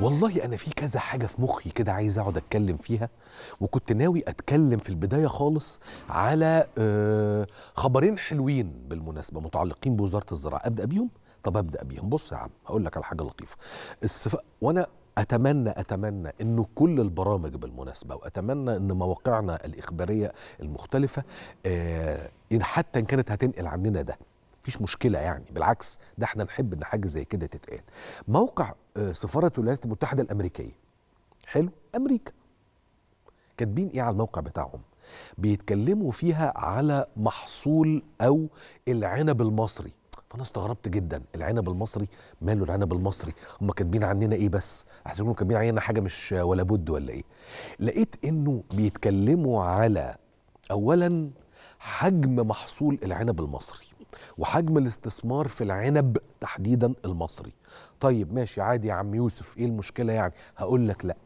والله انا في كذا حاجه في مخي كده عايز اقعد اتكلم فيها وكنت ناوي اتكلم في البدايه خالص على آه، خبرين حلوين بالمناسبه متعلقين بوزاره الزراعه ابدا بيهم طب ابدا بيهم بص يا عم هقول لك على حاجه لطيفه الصف... وانا اتمنى اتمنى انه كل البرامج بالمناسبه واتمنى ان مواقعنا الاخباريه المختلفه آه، حتى ان كانت هتنقل عننا ده مفيش مشكله يعني بالعكس ده احنا نحب ان حاجه زي كده تتقال موقع آه، سفاره الولايات المتحده الامريكيه حلو امريكا كاتبين ايه على الموقع بتاعهم بيتكلموا فيها على محصول او العنب المصري فانا استغربت جدا العنب المصري ماله العنب المصري هم كاتبين عننا ايه بس احسبهم كاتبين عننا حاجه مش ولا بد ولا ايه لقيت انه بيتكلموا على اولا حجم محصول العنب المصري وحجم الاستثمار في العنب تحديدا المصري طيب ماشي عادي يا عم يوسف ايه المشكله يعني هقول لك لا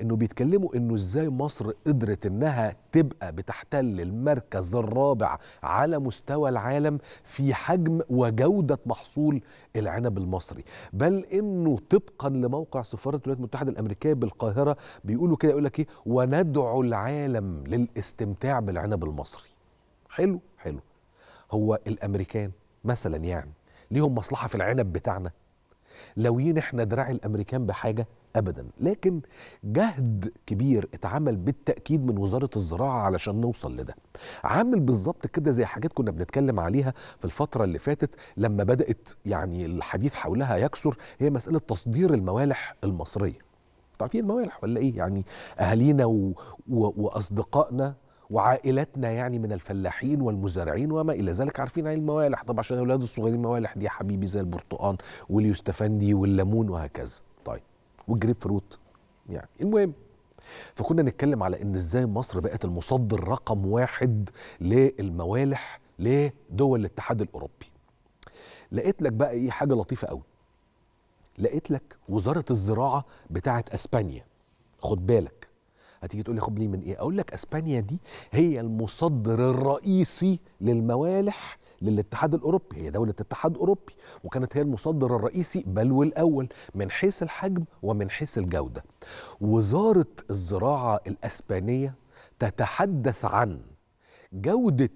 انه بيتكلموا انه ازاي مصر قدرت انها تبقى بتحتل المركز الرابع على مستوى العالم في حجم وجوده محصول العنب المصري بل انه طبقا لموقع سفاره الولايات المتحده الامريكيه بالقاهره بيقولوا كده يقول لك ايه وندعو العالم للاستمتاع بالعنب المصري حلو حلو هو الامريكان مثلا يعني ليهم مصلحه في العنب بتاعنا لوين احنا دراع الامريكان بحاجه ابدا لكن جهد كبير اتعمل بالتاكيد من وزاره الزراعه علشان نوصل لده عامل بالظبط كده زي حاجات كنا بنتكلم عليها في الفتره اللي فاتت لما بدات يعني الحديث حولها يكثر هي مساله تصدير الموالح المصريه تعرفين الموالح ولا ايه يعني اهالينا و... و... واصدقائنا وعائلتنا يعني من الفلاحين والمزارعين وما الى ذلك عارفين عن الموالح طبعا عشان الاولاد الصغيرين موالح دي يا حبيبي زي البرتقال واليوستفندي والليمون وهكذا طيب والجريب فروت يعني المهم فكنا نتكلم على ان ازاي مصر بقت المصدر رقم واحد للموالح لدول الاتحاد الاوروبي لقيت لك بقى ايه حاجه لطيفه قوي لقيت لك وزاره الزراعه بتاعه اسبانيا خد بالك هتيجي تقول لي خد من ايه اقول لك اسبانيا دي هي المصدر الرئيسي للموالح للاتحاد الاوروبي هي دوله اتحاد اوروبي وكانت هي المصدر الرئيسي بل والاول من حيث الحجم ومن حيث الجوده وزاره الزراعه الاسبانيه تتحدث عن جوده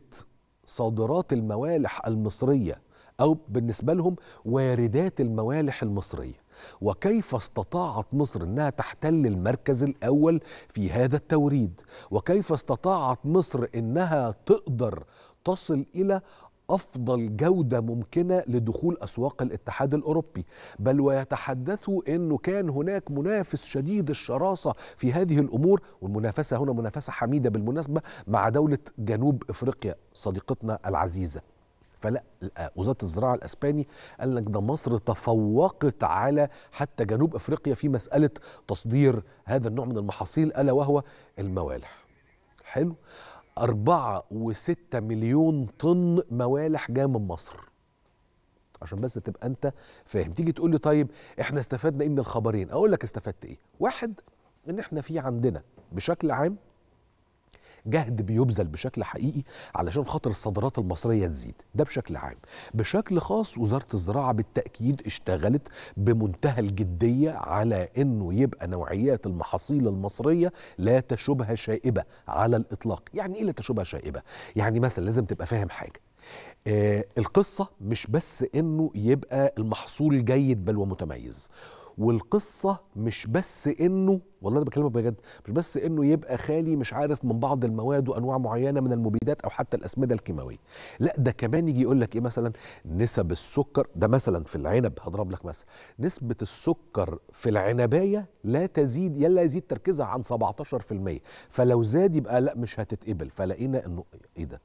صادرات الموالح المصريه أو بالنسبة لهم واردات الموالح المصرية وكيف استطاعت مصر أنها تحتل المركز الأول في هذا التوريد وكيف استطاعت مصر أنها تقدر تصل إلى افضل جوده ممكنه لدخول اسواق الاتحاد الاوروبي بل ويتحدثوا انه كان هناك منافس شديد الشراسه في هذه الامور والمنافسه هنا منافسه حميده بالمناسبه مع دوله جنوب افريقيا صديقتنا العزيزه فلا آه، وزاره الزراعه الاسباني قال لك ده مصر تفوقت على حتى جنوب افريقيا في مساله تصدير هذا النوع من المحاصيل الا وهو الموالح حلو أربعة وستة مليون طن موالح جاء من مصر عشان بس تبقى انت فاهم تيجي تقول لي طيب احنا استفدنا ايه من الخبرين اقول لك استفدت ايه واحد ان احنا في عندنا بشكل عام جهد بيبذل بشكل حقيقي علشان خاطر الصادرات المصريه تزيد ده بشكل عام بشكل خاص وزاره الزراعه بالتاكيد اشتغلت بمنتهى الجديه على انه يبقى نوعيات المحاصيل المصريه لا تشبه شائبه على الاطلاق يعني ايه لا تشبه شائبه يعني مثلا لازم تبقى فاهم حاجه آه القصة مش بس انه يبقى المحصول جيد بل ومتميز والقصة مش بس انه والله انا بكلمك بجد مش بس انه يبقى خالي مش عارف من بعض المواد وانواع معينة من المبيدات او حتى الاسمدة الكيماوية لا ده كمان يجي يقول لك ايه مثلا نسب السكر ده مثلا في العنب هضرب لك مثلا نسبة السكر في العنباية لا تزيد يلا يزيد تركيزها عن 17% فلو زاد يبقى لا مش هتتقبل فلقينا انه ايه ده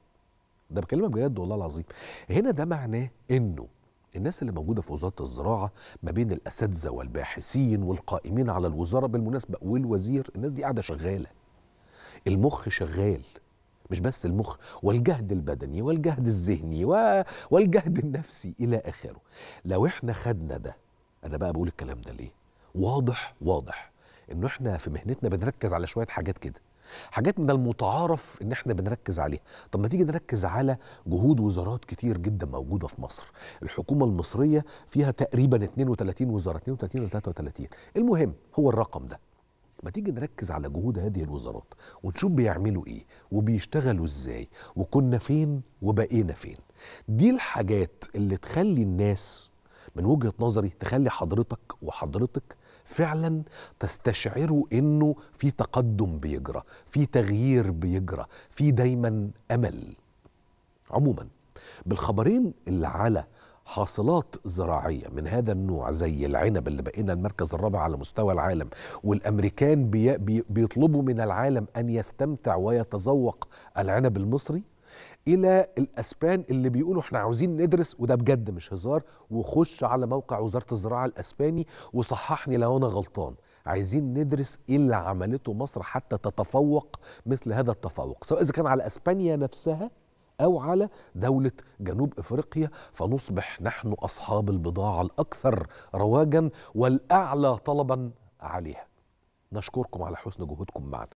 ده بكلمك بجد والله العظيم هنا ده معناه انه الناس اللي موجوده في وزاره الزراعه ما بين الاساتذه والباحثين والقائمين على الوزاره بالمناسبه والوزير الناس دي قاعده شغاله المخ شغال مش بس المخ والجهد البدني والجهد الذهني والجهد النفسي الى اخره لو احنا خدنا ده انا بقى بقول الكلام ده ليه واضح واضح انه احنا في مهنتنا بنركز على شويه حاجات كده حاجات من المتعارف ان احنا بنركز عليها طب ما تيجي نركز على جهود وزارات كتير جدا موجوده في مصر الحكومه المصريه فيها تقريبا 32 وزاره 32 و 33 المهم هو الرقم ده ما تيجي نركز على جهود هذه الوزارات ونشوف بيعملوا ايه وبيشتغلوا ازاي وكنا فين وبقينا فين دي الحاجات اللي تخلي الناس من وجهه نظري تخلي حضرتك وحضرتك فعلا تستشعروا انه في تقدم بيجرى في تغيير بيجرى في دايما امل عموما بالخبرين اللي على حاصلات زراعية من هذا النوع زي العنب اللي بقينا المركز الرابع على مستوى العالم والأمريكان بيطلبوا من العالم أن يستمتع ويتذوق العنب المصري الى الاسبان اللي بيقولوا احنا عاوزين ندرس وده بجد مش هزار وخش على موقع وزاره الزراعه الاسباني وصححني لو انا غلطان عايزين ندرس ايه اللي عملته مصر حتى تتفوق مثل هذا التفوق سواء اذا كان على اسبانيا نفسها او على دوله جنوب افريقيا فنصبح نحن اصحاب البضاعه الاكثر رواجا والاعلى طلبا عليها نشكركم على حسن جهودكم معنا